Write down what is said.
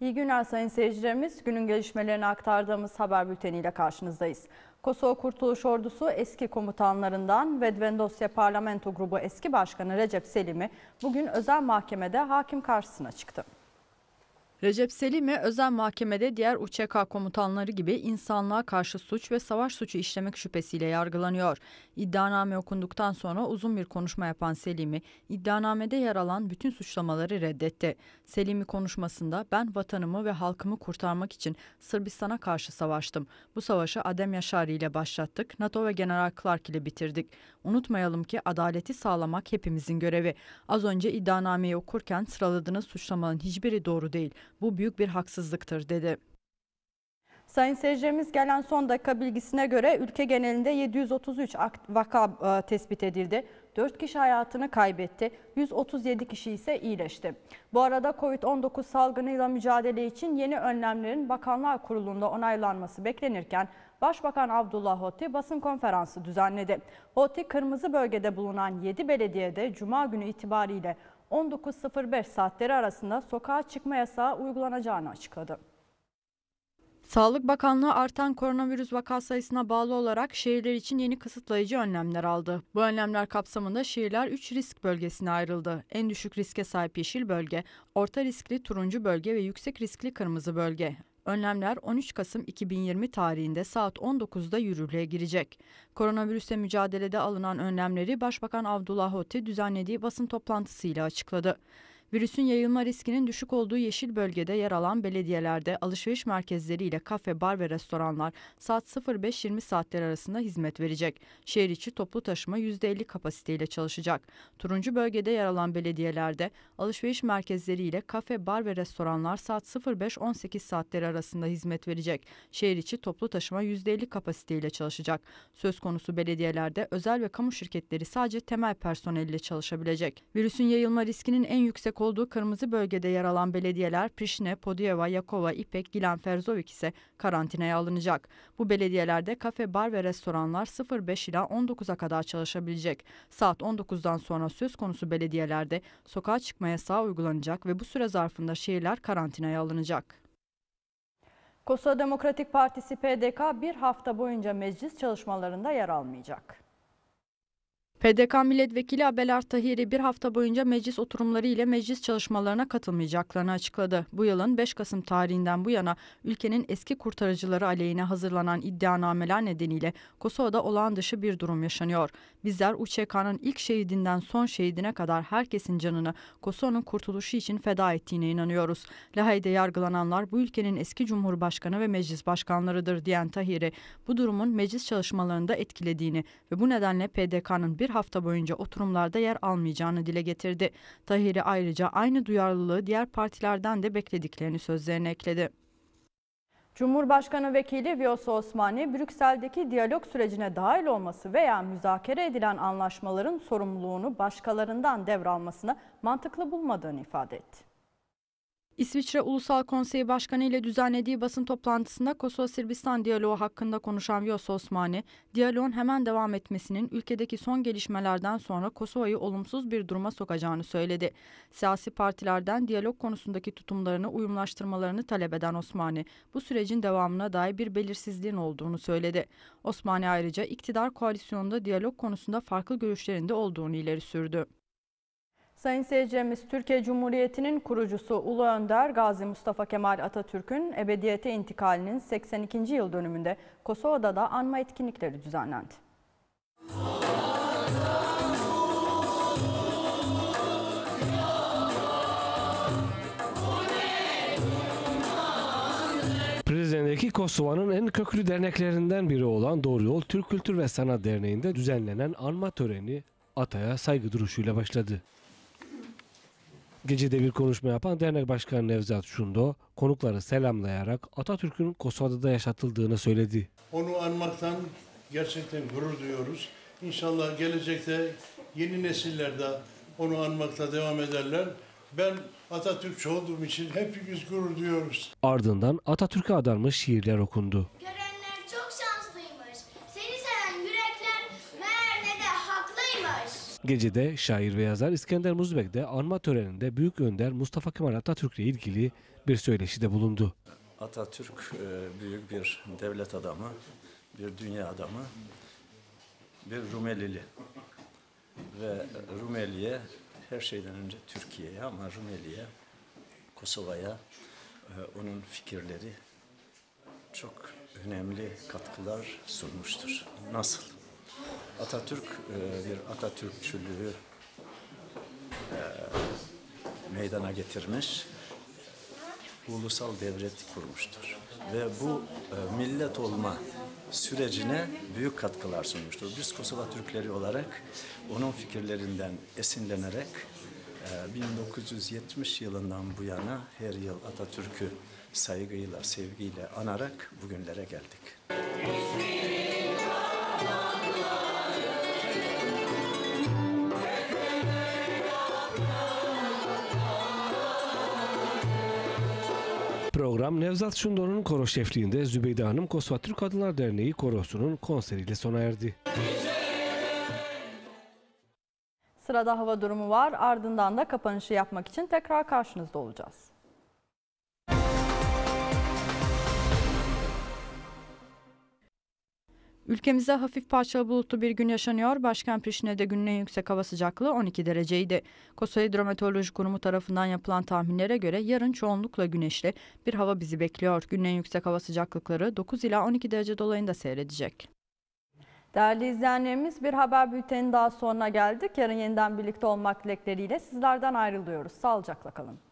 İyi günler sayın seyircilerimiz. Günün gelişmelerini aktardığımız haber bülteniyle karşınızdayız. Kosova Kurtuluş Ordusu eski komutanlarından Vedven Dosya Parlamento Grubu eski Başkanı Recep Selim'i bugün özel mahkemede hakim karşısına çıktı. Recep Selim'i özel mahkemede diğer UÇK komutanları gibi insanlığa karşı suç ve savaş suçu işlemek şüphesiyle yargılanıyor. İddianame okunduktan sonra uzun bir konuşma yapan Selim'i iddianamede yer alan bütün suçlamaları reddetti. Selim'i konuşmasında ben vatanımı ve halkımı kurtarmak için Sırbistan'a karşı savaştım. Bu savaşı Adem Yaşari ile başlattık, NATO ve General Clark ile bitirdik. Unutmayalım ki adaleti sağlamak hepimizin görevi. Az önce iddianameyi okurken sıraladığınız suçlamanın hiçbiri doğru değil. Bu büyük bir haksızlıktır dedi. Sayın seyircilerimiz gelen son dakika bilgisine göre ülke genelinde 733 vaka e, tespit edildi. 4 kişi hayatını kaybetti, 137 kişi ise iyileşti. Bu arada COVID-19 salgınıyla mücadele için yeni önlemlerin Bakanlar Kurulu'nda onaylanması beklenirken Başbakan Abdullah Hoti basın konferansı düzenledi. Hoti kırmızı bölgede bulunan 7 belediyede cuma günü itibariyle 19.05 saatleri arasında sokağa çıkma yasağı uygulanacağını açıkladı. Sağlık Bakanlığı artan koronavirüs vaka sayısına bağlı olarak şehirler için yeni kısıtlayıcı önlemler aldı. Bu önlemler kapsamında şehirler 3 risk bölgesine ayrıldı. En düşük riske sahip yeşil bölge, orta riskli turuncu bölge ve yüksek riskli kırmızı bölge. Önlemler 13 Kasım 2020 tarihinde saat 19'da yürürlüğe girecek. Koronavirüse mücadelede alınan önlemleri Başbakan Abdullah Hotti düzenlediği basın toplantısıyla açıkladı. Virüsün yayılma riskinin düşük olduğu yeşil bölgede yer alan belediyelerde alışveriş merkezleriyle kafe, bar ve restoranlar saat 05:20 20 saatler arasında hizmet verecek. Şehir içi toplu taşıma %50 kapasiteyle çalışacak. Turuncu bölgede yer alan belediyelerde alışveriş merkezleriyle kafe, bar ve restoranlar saat 05:18 18 saatleri arasında hizmet verecek. Şehir içi toplu taşıma %50 kapasiteyle çalışacak. Söz konusu belediyelerde özel ve kamu şirketleri sadece temel personelle çalışabilecek. Virüsün yayılma riskinin en yüksek olduğu kırmızı bölgede yer alan belediyeler Prişne, Podiyeva, Yakova, İpek, Gilen, Ferzovik ise karantinaya alınacak. Bu belediyelerde kafe, bar ve restoranlar 05 ila 19'a kadar çalışabilecek. Saat 19'dan sonra söz konusu belediyelerde sokağa çıkma yasağı uygulanacak ve bu süre zarfında şehirler karantinaya alınacak. Kosova Demokratik Partisi PDK bir hafta boyunca meclis çalışmalarında yer almayacak. PDK milletvekili Abelar Tahiri bir hafta boyunca meclis oturumları ile meclis çalışmalarına katılmayacaklarını açıkladı. Bu yılın 5 Kasım tarihinden bu yana ülkenin eski kurtarıcıları aleyhine hazırlanan iddianameler nedeniyle Kosova'da olağan dışı bir durum yaşanıyor. Bizler UÇK'nın ilk şehidinden son şehidine kadar herkesin canını Kosova'nın kurtuluşu için feda ettiğine inanıyoruz. Lahey'de yargılananlar bu ülkenin eski cumhurbaşkanı ve meclis başkanlarıdır diyen Tahiri bu durumun meclis çalışmalarında etkilediğini ve bu nedenle PDK'nın bir bir hafta boyunca oturumlarda yer almayacağını dile getirdi. Tahiri ayrıca aynı duyarlılığı diğer partilerden de beklediklerini sözlerine ekledi. Cumhurbaşkanı Vekili Vyosa Osmani, Brüksel'deki diyalog sürecine dahil olması veya müzakere edilen anlaşmaların sorumluluğunu başkalarından devralmasını mantıklı bulmadığını ifade etti. İsviçre Ulusal Konseyi Başkanı ile düzenlediği basın toplantısında Kosova-Sırbistan diyaloğu hakkında konuşan Vyos Osmani, diyaloğun hemen devam etmesinin ülkedeki son gelişmelerden sonra Kosova'yı olumsuz bir duruma sokacağını söyledi. Siyasi partilerden diyalog konusundaki tutumlarını uyumlaştırmalarını talep eden Osmani, bu sürecin devamına dair bir belirsizliğin olduğunu söyledi. Osmani ayrıca iktidar koalisyonunda diyalog konusunda farklı görüşlerinde olduğunu ileri sürdü. Sayın seyircilerimiz Türkiye Cumhuriyeti'nin kurucusu Ulu Önder Gazi Mustafa Kemal Atatürk'ün ebediyete intikalinin 82. yıl dönümünde Kosova'da da anma etkinlikleri düzenlendi. Prizren'deki Kosova'nın en köklü derneklerinden biri olan Doğru Yol Türk Kültür ve Sanat Derneği'nde düzenlenen anma töreni Atay'a saygı duruşuyla başladı. Gecede bir konuşma yapan dernek başkanı Nevzat Şundo, konukları selamlayarak Atatürk'ün Kosova'da yaşatıldığını söyledi. Onu anmaktan gerçekten gurur duyuyoruz. İnşallah gelecekte yeni nesillerde onu anmakta devam ederler. Ben Atatürkçü olduğum için hepimiz gurur duyuyoruz. Ardından Atatürk'e adanmış şiirler okundu. Görev Gecede şair ve yazar İskender Muzbek de anma töreninde Büyük Önder Mustafa Kemal Atatürk ile ilgili bir söyleşide bulundu. Atatürk e, büyük bir devlet adamı, bir dünya adamı, bir Rumelili ve Rumeli'ye her şeyden önce Türkiye'ye ama Rumeli'ye, Kosova'ya e, onun fikirleri çok önemli katkılar sunmuştur. Nasıl? Atatürk e, bir Atatürkçülüğü e, meydana getirmiş, ulusal devlet kurmuştur. Ve bu e, millet olma sürecine büyük katkılar sunmuştur. Biz Kosova Türkleri olarak onun fikirlerinden esinlenerek 1970 yılından bu yana her yıl Atatürk'ü saygıyla, sevgiyle anarak bugünlere geldik. program Nevzat Şundor'un koro şefliğinde Zübeyde Hanım Kosova Kadınlar Derneği korosunun konseriyle sona erdi. Sırada hava durumu var ardından da kapanışı yapmak için tekrar karşınızda olacağız. Ülkemize hafif parçalı bulutlu bir gün yaşanıyor. Başkent Prişine'de günün en yüksek hava sıcaklığı 12 dereceydi. Kosova Hidrometeoroloji Kurumu tarafından yapılan tahminlere göre yarın çoğunlukla güneşli bir hava bizi bekliyor. Günün en yüksek hava sıcaklıkları 9 ila 12 derece dolayında seyredecek. Değerli izleyenlerimiz bir haber bülteni daha sonuna geldik. Yarın yeniden birlikte olmak dilekleriyle sizlerden ayrılıyoruz. Sağlıcakla kalın.